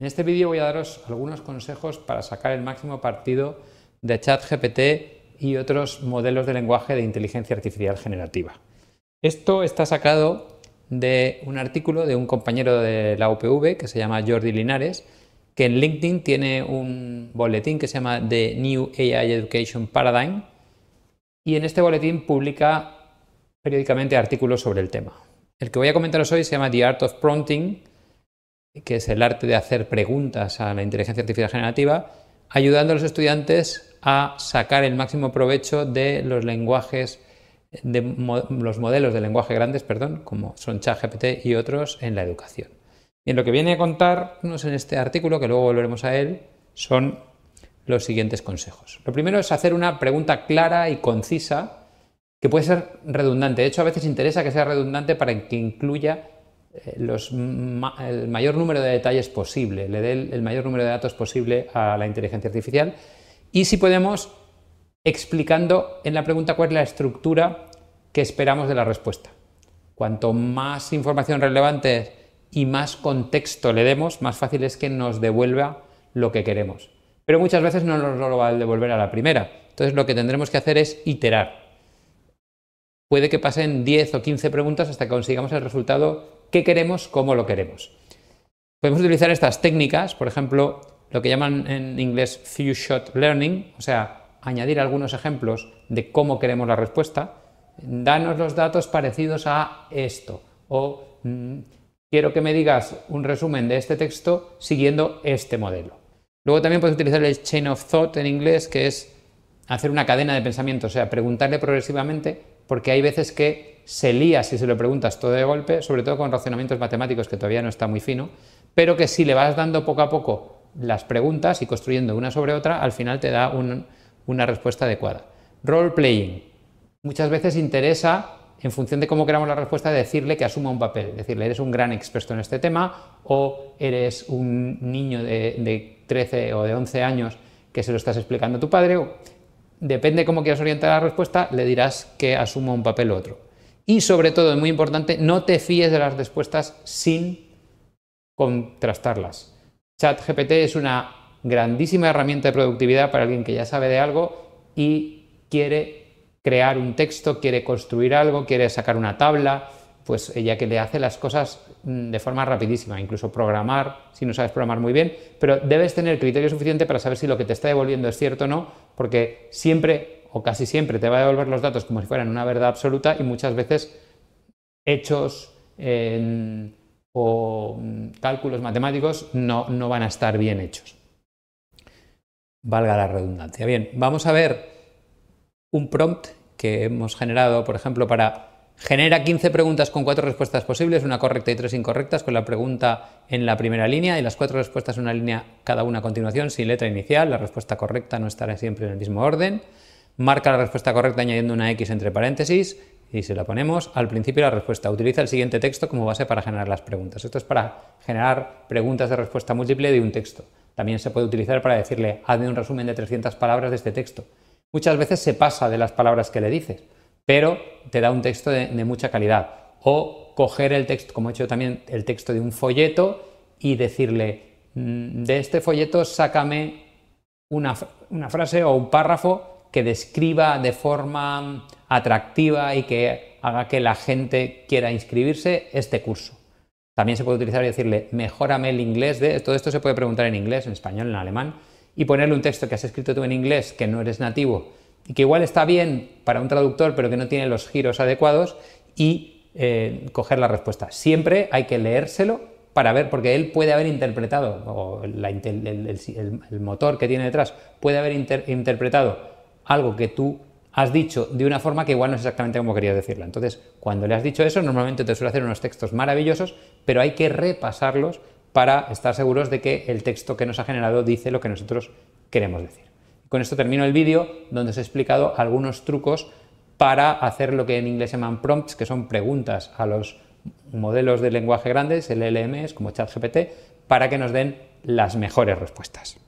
En este vídeo voy a daros algunos consejos para sacar el máximo partido de ChatGPT y otros modelos de lenguaje de inteligencia artificial generativa. Esto está sacado de un artículo de un compañero de la UPV que se llama Jordi Linares, que en LinkedIn tiene un boletín que se llama The New AI Education Paradigm y en este boletín publica periódicamente artículos sobre el tema. El que voy a comentaros hoy se llama The Art of Prompting que es el arte de hacer preguntas a la inteligencia artificial generativa, ayudando a los estudiantes a sacar el máximo provecho de los lenguajes, de los modelos de lenguaje grandes, perdón, como son ChatGPT y otros en la educación. En lo que viene a contarnos en este artículo, que luego volveremos a él, son los siguientes consejos. Lo primero es hacer una pregunta clara y concisa, que puede ser redundante. De hecho, a veces interesa que sea redundante para que incluya el mayor número de detalles posible, le dé el, el mayor número de datos posible a la inteligencia artificial y si podemos explicando en la pregunta cuál es la estructura que esperamos de la respuesta. Cuanto más información relevante y más contexto le demos, más fácil es que nos devuelva lo que queremos. Pero muchas veces no nos lo va a devolver a la primera. Entonces lo que tendremos que hacer es iterar. Puede que pasen 10 o 15 preguntas hasta que consigamos el resultado qué queremos, cómo lo queremos. Podemos utilizar estas técnicas, por ejemplo, lo que llaman en inglés few shot learning, o sea, añadir algunos ejemplos de cómo queremos la respuesta. Danos los datos parecidos a esto o mm, quiero que me digas un resumen de este texto siguiendo este modelo. Luego también puedes utilizar el chain of thought en inglés, que es hacer una cadena de pensamiento, o sea, preguntarle progresivamente porque hay veces que se lía si se lo preguntas todo de golpe, sobre todo con razonamientos matemáticos que todavía no está muy fino, pero que si le vas dando poco a poco las preguntas y construyendo una sobre otra, al final te da una respuesta adecuada. Role playing. Muchas veces interesa, en función de cómo queramos la respuesta, decirle que asuma un papel, decirle eres un gran experto en este tema o eres un niño de, de 13 o de 11 años que se lo estás explicando a tu padre. O, depende cómo quieras orientar la respuesta, le dirás que asuma un papel u otro. Y sobre todo, es muy importante, no te fíes de las respuestas sin contrastarlas. ChatGPT es una grandísima herramienta de productividad para alguien que ya sabe de algo y quiere crear un texto, quiere construir algo, quiere sacar una tabla, pues ella que le hace las cosas mm, de forma rapidísima, incluso programar, si no sabes programar muy bien, pero debes tener criterio suficiente para saber si lo que te está devolviendo es cierto o no, porque siempre o casi siempre te va a devolver los datos como si fueran una verdad absoluta y muchas veces hechos o mm, cálculos matemáticos no, no van a estar bien hechos. Valga la redundancia. Bien, vamos a ver un prompt que hemos generado, por ejemplo, para Genera 15 preguntas con cuatro respuestas posibles, una correcta y tres incorrectas, con la pregunta en la primera línea y las cuatro respuestas en una línea cada una a continuación, sin letra inicial. La respuesta correcta no estará siempre en el mismo orden. Marca la respuesta correcta añadiendo una X entre paréntesis y se la ponemos al principio la respuesta. Utiliza el siguiente texto como base para generar las preguntas. Esto es para generar preguntas de respuesta múltiple de un texto. También se puede utilizar para decirle, hazme un resumen de 300 palabras de este texto. Muchas veces se pasa de las palabras que le dices pero te da un texto de, mucha calidad. O coger el texto, como he hecho también, el texto de un folleto y decirle, mm, de este folleto sácame una, frase o un párrafo que describa de forma mm, atractiva y que haga que la gente quiera inscribirse este curso. También se puede utilizar y decirle, mejórame el inglés de... Todo esto se puede preguntar en inglés, en español, en alemán, y ponerle un texto que has escrito tú en inglés, que no eres nativo, y que igual está bien para un traductor, pero que no tiene los giros adecuados, y eh, coger la respuesta. Siempre hay que leérselo para ver, porque él puede haber interpretado, o el, motor que tiene detrás puede haber interpretado algo que tú has dicho de una forma que igual no es exactamente como querías decirla. Entonces, cuando le has dicho eso, normalmente te suele hacer unos textos maravillosos, pero hay que repasarlos para estar seguros de que el texto que nos ha generado dice lo que nosotros queremos decir. Con esto termino el vídeo donde os he explicado algunos trucos para hacer lo que en inglés se llaman prompts, que son preguntas a los modelos de lenguaje grandes, LLMs como ChatGPT, para que nos den las mejores respuestas.